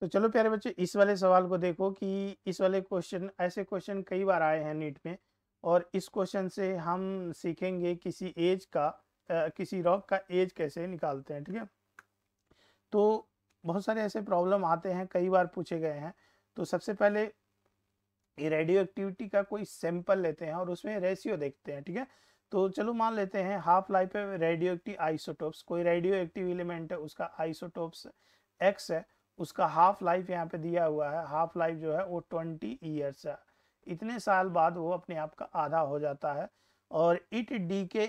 तो चलो प्यारे बच्चे इस वाले सवाल को देखो कि इस वाले क्वेश्चन ऐसे क्वेश्चन कई बार आए हैं नीट में और इस क्वेश्चन से हम सीखेंगे किसी एज का आ, किसी रॉक का एज कैसे निकालते हैं ठीक है तो बहुत सारे ऐसे प्रॉब्लम आते हैं कई बार पूछे गए हैं तो सबसे पहले रेडियो एक्टिविटी का कोई सैंपल लेते हैं और उसमें रेशियो देखते हैं ठीक है तो चलो मान लेते हैं हाफ लाइफ है रेडियो एक्टिव आइसोटोप्स कोई रेडियो एक्टिव एलिमेंट है उसका आइसोटोप्स एक्स है उसका हाफ लाइफ यहाँ पे दिया हुआ है हाफ लाइफ जो है वो ट्वेंटी ईयर्स है इतने साल बाद वो अपने आप का आधा हो जाता है और it decays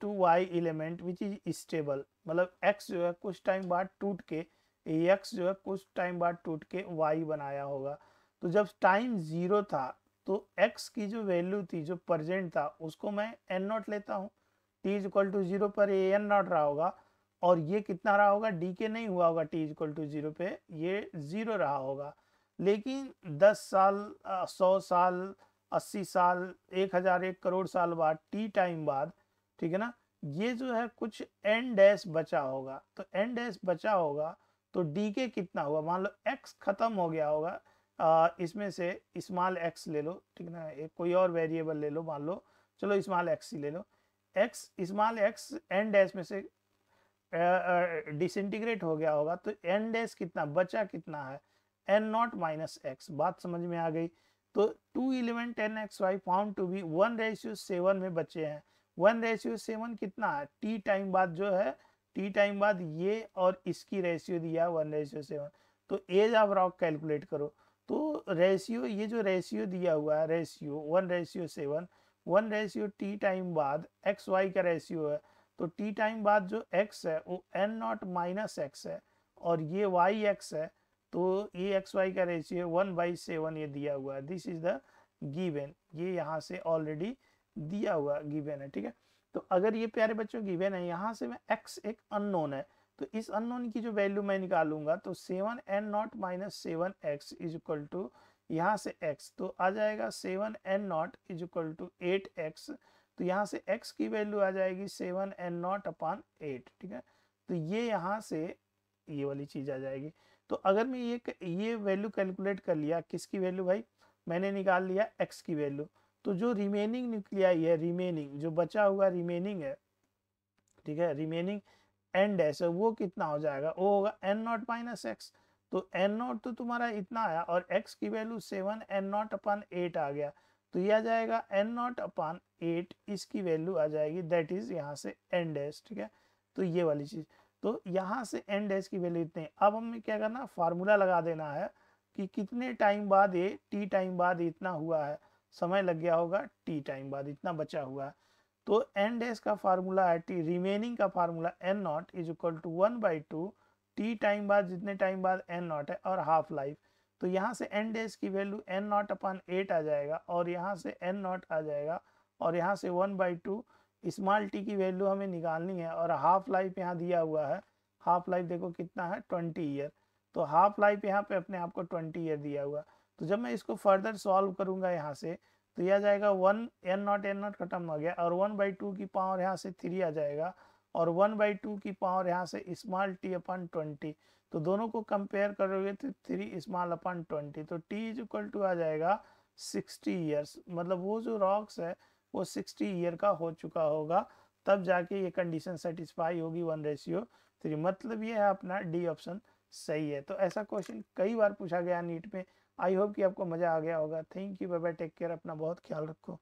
to Y element which is stable मतलब एक्स जो है कुछ टाइम बाद टूट के एक्स जो है कुछ टाइम बाद टूट के वाई बनाया होगा तो जब टाइम ज़ीरो था तो एक्स की जो वैल्यू थी जो प्रजेंट था उसको मैं एन नॉट लेता हूँ T is equal to zero पर ए एन नॉट रहा होगा और ये कितना रहा होगा डी के नहीं हुआ होगा टी इजल टू जीरो पे ये ज़ीरो रहा होगा लेकिन 10 साल सौ साल 80 साल एक हज़ार एक करोड़ साल बाद टी टाइम बाद ठीक है ना ये जो है कुछ एन डैश बचा होगा तो एन डैश बचा होगा तो डी के कितना होगा मान लो एक्स ख़त्म हो गया होगा इसमें से स्मॉल एक्स ले लो ठीक ना एक कोई और वेरिएबल ले लो मान लो चलो स्मॉल एक्स ही ले लो X small X N dash में से डिसइंटीग्रेट हो गया होगा तो एन डैश कितना बचा कितना है एन नॉट माइनस एक्स बात समझ में आ गई तो two eleven ten X Y found to be one ratio seven में बचे हैं वन रेशियो सेवन कितना है टी टाइम बाद जो है टी टाइम बाद ये और इसकी रेशियो दिया वन रेशियो सेवन तो एज ऑफ रॉक कैलकुलेट करो तो रेशियो ये जो रेशियो दिया हुआ है ratio one ratio seven one ratio T time बाद एक्स वाई का रेशियो है तो टी टाइम बाद जो एक्स है वो एन नॉट माइनस एक्स है और ये वाई एक्स है तो ये एक्स वाई का रेशियो वन बाई सेवन ये दिया हुआ है दिस इज द गिवेन ये यहाँ से ऑलरेडी दिया हुआ गिवेन है ठीक है तो अगर ये प्यारे बच्चों गिवेन है यहाँ से मैं एक्स एक अननोन है तो इस अननोन की जो वैल्यू मैं निकालूंगा तो seven N naught minus seven X is equal to यहाँ से एक्स तो आ जाएगा seven N naught is equal to eight X तो यहाँ से x की वैल्यू आ जाएगी seven N naught upon eight ठीक है तो ये यहाँ से ये वाली चीज़ आ जाएगी तो अगर मैं ये ये वैल्यू कैलकुलेट कर लिया किसकी वैल्यू भाई मैंने निकाल लिया x की वैल्यू तो जो रिमेनिंग आई है रिमेनिंग जो बचा हुआ रिमेनिंग है ठीक है रिमेनिंग एन डैश वो कितना हो जाएगा वो होगा एन नॉट माइनस एक्स तो एन नॉट तो तुम्हारा इतना आया और एक्स की value seven N naught upon eight आ गया तो ये आ जाएगा एन नॉट अपान एट इसकी वैल्यू आ जाएगी दैट इज यहाँ से एन डैश ठीक है तो ये वाली चीज़ तो यहाँ से एन डैश की वैल्यू इतने अब हमें क्या करना फार्मूला लगा देना है कि कितने टाइम बाद ये टी टाइम बाद इतना हुआ है समय लग गया होगा टी टाइम बाद इतना बचा हुआ है तो एन डैश का फार्मूला है टी रिमेनिंग का formula N naught is equal to one by two T time बाद जितने टाइम बाद एन नॉट है और हाफ लाइफ तो यहाँ से एन डेज की value N naught upon eight आ जाएगा और यहाँ से एन नॉट आ जाएगा और यहाँ से one by two small T की वैल्यू हमें निकालनी है और हाफ लाइफ यहाँ दिया हुआ है हाफ लाइफ देखो कितना है ट्वेंटी ईयर तो हाफ लाइफ यहाँ पे अपने आप को ट्वेंटी ईयर दिया हुआ तो जब मैं इसको फर्दर सॉल्व करूंगा यहाँ से तो यह जाएगा one N naught N naught खत्म हो गया और वन बाई टू की पावर यहाँ से थ्री आ जाएगा और वन बाई टू की पावर यहाँ से स्मॉल टी अपन ट्वेंटी तो दोनों को कंपेयर करोगे तो थ्री स्मॉल अपन ट्वेंटी तो टी इज इक्वल टू आ जाएगा सिक्सटी ईयर्स मतलब वो जो रॉक्स है वो सिक्सटी ईयर का हो चुका होगा तब जाके ये कंडीशन सेटिस्फाई होगी वन रेशियो थ्री मतलब ये है अपना डी ऑप्शन सही है तो ऐसा क्वेश्चन कई बार पूछा गया नीट में आई होप कि आपको मज़ा आ गया होगा thank you bye bye take care अपना बहुत ख्याल रखो